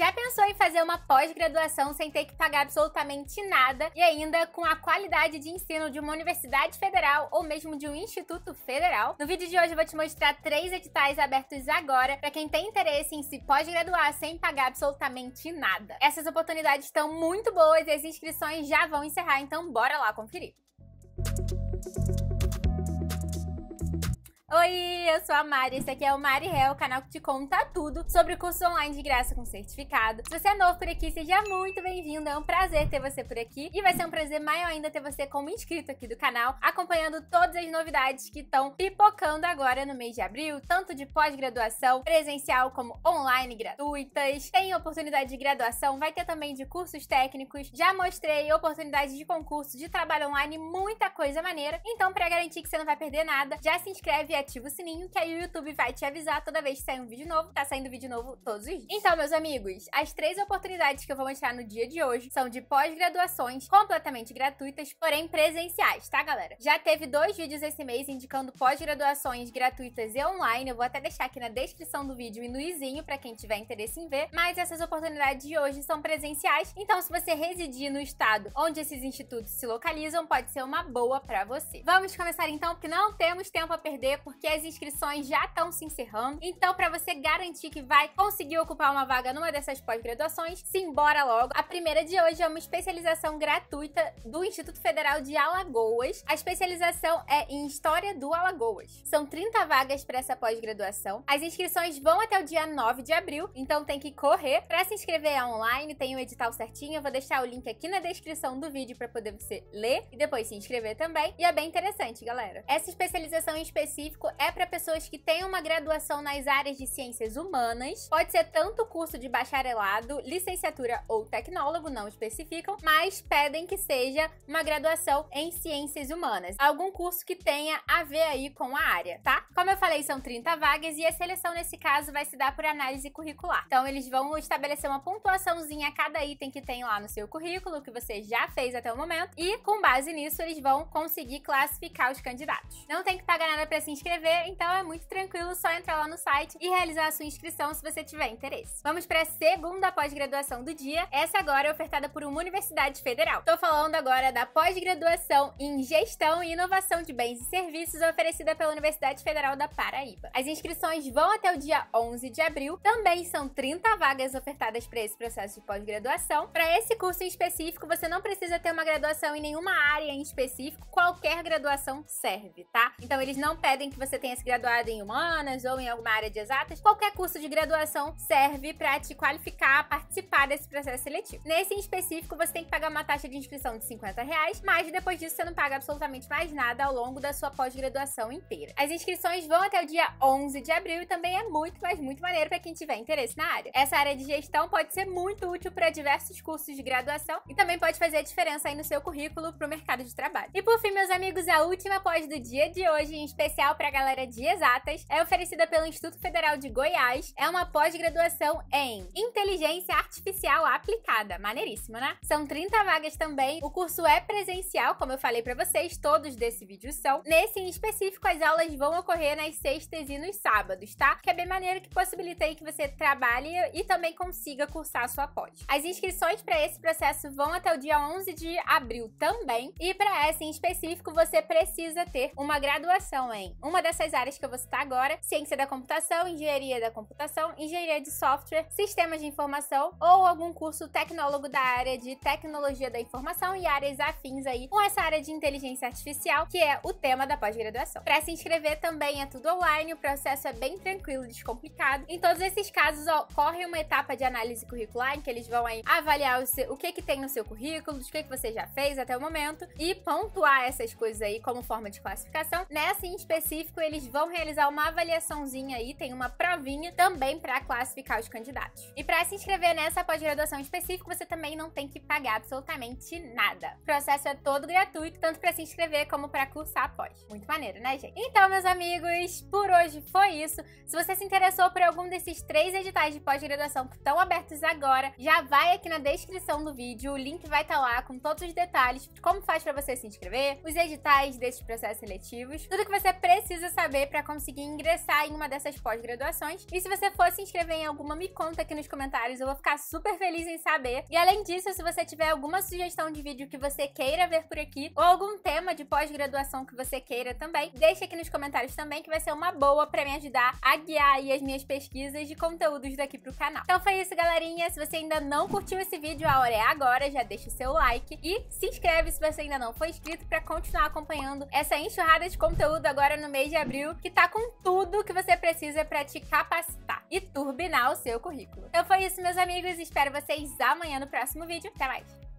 Já pensou em fazer uma pós-graduação sem ter que pagar absolutamente nada e ainda com a qualidade de ensino de uma universidade federal ou mesmo de um instituto federal? No vídeo de hoje eu vou te mostrar três editais abertos agora para quem tem interesse em se pós-graduar sem pagar absolutamente nada. Essas oportunidades estão muito boas e as inscrições já vão encerrar, então bora lá conferir. Música Oi, eu sou a Mari, esse aqui é o Mari Hell, o canal que te conta tudo sobre curso online de graça com certificado. Se você é novo por aqui, seja muito bem-vindo, é um prazer ter você por aqui e vai ser um prazer maior ainda ter você como inscrito aqui do canal, acompanhando todas as novidades que estão pipocando agora no mês de abril, tanto de pós-graduação presencial como online gratuitas. Tem oportunidade de graduação, vai ter também de cursos técnicos, já mostrei oportunidades de concurso, de trabalho online, muita coisa maneira. Então, para garantir que você não vai perder nada, já se inscreve aí ativa o sininho, que aí o YouTube vai te avisar toda vez que sair um vídeo novo. Tá saindo vídeo novo todos os dias. Então, meus amigos, as três oportunidades que eu vou mostrar no dia de hoje são de pós-graduações completamente gratuitas, porém presenciais, tá, galera? Já teve dois vídeos esse mês indicando pós-graduações gratuitas e online. Eu vou até deixar aqui na descrição do vídeo e no izinho para quem tiver interesse em ver. Mas essas oportunidades de hoje são presenciais. Então, se você residir no estado onde esses institutos se localizam, pode ser uma boa para você. Vamos começar então, porque não temos tempo a perder porque as inscrições já estão se encerrando. Então, para você garantir que vai conseguir ocupar uma vaga numa dessas pós-graduações, se embora logo. A primeira de hoje é uma especialização gratuita do Instituto Federal de Alagoas. A especialização é em História do Alagoas. São 30 vagas para essa pós-graduação. As inscrições vão até o dia 9 de abril, então tem que correr. Para se inscrever online, tem o edital certinho. Eu vou deixar o link aqui na descrição do vídeo para poder você ler e depois se inscrever também. E é bem interessante, galera. Essa especialização em específico específico é para pessoas que têm uma graduação nas áreas de ciências humanas. Pode ser tanto curso de bacharelado, licenciatura ou tecnólogo, não especificam, mas pedem que seja uma graduação em ciências humanas. Algum curso que tenha a ver aí com a área, tá? Como eu falei, são 30 vagas e a seleção nesse caso vai se dar por análise curricular. Então eles vão estabelecer uma pontuaçãozinha a cada item que tem lá no seu currículo, que você já fez até o momento, e com base nisso eles vão conseguir classificar os candidatos. Não tem que pagar nada para se inscrever inscrever, então é muito tranquilo, só entrar lá no site e realizar a sua inscrição se você tiver interesse. Vamos para a segunda pós-graduação do dia. Essa agora é ofertada por uma universidade federal. Estou falando agora da pós-graduação em Gestão e Inovação de Bens e Serviços oferecida pela Universidade Federal da Paraíba. As inscrições vão até o dia 11 de abril. Também são 30 vagas ofertadas para esse processo de pós-graduação. Para esse curso em específico, você não precisa ter uma graduação em nenhuma área em específico, qualquer graduação serve, tá? Então eles não pedem que você tenha se graduado em humanas ou em alguma área de exatas, qualquer curso de graduação serve para te qualificar a participar desse processo seletivo. Nesse em específico, você tem que pagar uma taxa de inscrição de 50 reais, mas depois disso você não paga absolutamente mais nada ao longo da sua pós-graduação inteira. As inscrições vão até o dia 11 de abril e também é muito, mas muito maneiro para quem tiver interesse na área. Essa área de gestão pode ser muito útil para diversos cursos de graduação e também pode fazer a diferença aí no seu currículo para o mercado de trabalho. E por fim, meus amigos, a última pós do dia de hoje, em especial para galera de exatas, é oferecida pelo Instituto Federal de Goiás, é uma pós-graduação em Inteligência Artificial Aplicada. Maneiríssimo, né? São 30 vagas também. O curso é presencial, como eu falei para vocês, todos desse vídeo são. Nesse em específico, as aulas vão ocorrer nas sextas e nos sábados, tá? Que é bem maneiro que possibilita aí que você trabalhe e também consiga cursar a sua pós. As inscrições para esse processo vão até o dia 11 de abril também. E para essa em específico, você precisa ter uma graduação em uma dessas áreas que eu vou citar agora, ciência da computação, engenharia da computação, engenharia de software, sistemas de informação ou algum curso tecnólogo da área de tecnologia da informação e áreas afins aí com essa área de inteligência artificial, que é o tema da pós-graduação. Para se inscrever também é tudo online, o processo é bem tranquilo, descomplicado. Em todos esses casos ocorre uma etapa de análise curricular em que eles vão aí avaliar o, seu, o que que tem no seu currículo, o que que você já fez até o momento e pontuar essas coisas aí como forma de classificação. Nessa em específico específico, eles vão realizar uma avaliaçãozinha aí, tem uma provinha também para classificar os candidatos. E para se inscrever nessa pós-graduação específica, você também não tem que pagar absolutamente nada. O processo é todo gratuito, tanto para se inscrever como para cursar a pós. Muito maneiro, né, gente? Então, meus amigos, por hoje foi isso. Se você se interessou por algum desses três editais de pós-graduação que estão abertos agora, já vai aqui na descrição do vídeo, o link vai estar tá lá com todos os detalhes, como faz para você se inscrever, os editais desses processos seletivos, tudo que você precisa precisa saber para conseguir ingressar em uma dessas pós-graduações. E se você for se inscrever em alguma, me conta aqui nos comentários, eu vou ficar super feliz em saber. E além disso, se você tiver alguma sugestão de vídeo que você queira ver por aqui, ou algum tema de pós-graduação que você queira também, deixa aqui nos comentários também, que vai ser uma boa para me ajudar a guiar aí as minhas pesquisas de conteúdos daqui pro canal. Então foi isso, galerinha. Se você ainda não curtiu esse vídeo, a hora é agora, já deixa o seu like e se inscreve se você ainda não for inscrito para continuar acompanhando essa enxurrada de conteúdo agora no meio mês de abril que tá com tudo que você precisa para te capacitar e turbinar o seu currículo. Então foi isso, meus amigos. Espero vocês amanhã no próximo vídeo. Até mais!